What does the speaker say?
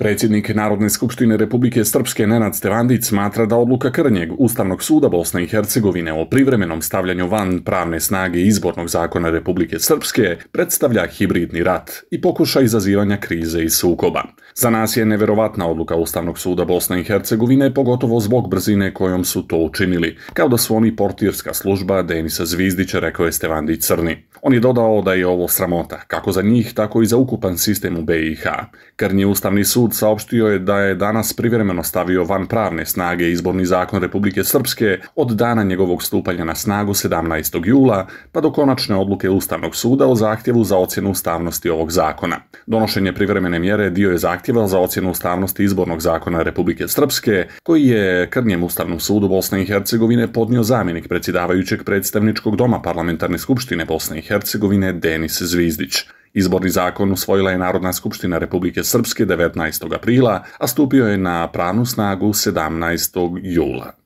Predsjednik Narodne skupštine Republike Srpske Nenad Stevandić smatra da odluka Krnjeg Ustavnog suda Bosne i Hercegovine o privremenom stavljanju van pravne snage izbornog zakona Republike Srpske predstavlja hibridni rat i pokušaj izazivanja krize i sukoba. Za nas je neverovatna odluka Ustavnog suda Bosne i Hercegovine, pogotovo zbog brzine kojom su to učinili, kao da su oni portirska služba Denisa Zvizdića, rekao je Stevandić Crni. On je dodao da je ovo sramota, kako za njih, tako i za ukupan sistem u BiH. Krnji Ustavni sud sud saopštio je da je danas privremeno stavio van pravne snage izborni zakon Republike Srpske od dana njegovog stupanja na snagu 17. jula pa do konačne odluke Ustavnog suda o zahtjevu za ocjenu ustavnosti ovog zakona. Donošenje privremene mjere dio je zahtjeva za ocjenu ustavnosti izbornog zakona Republike Srpske koji je krnjem Ustavnom sudu Bosne i Hercegovine podnio zamjenik predsjedavajućeg predstavničkog doma Parlamentarne skupštine Bosne i Hercegovine Denis Zvizdić. Izborni zakon usvojila je Narodna skupština Republike Srpske 19. aprila, a stupio je na pranu snagu 17. jula.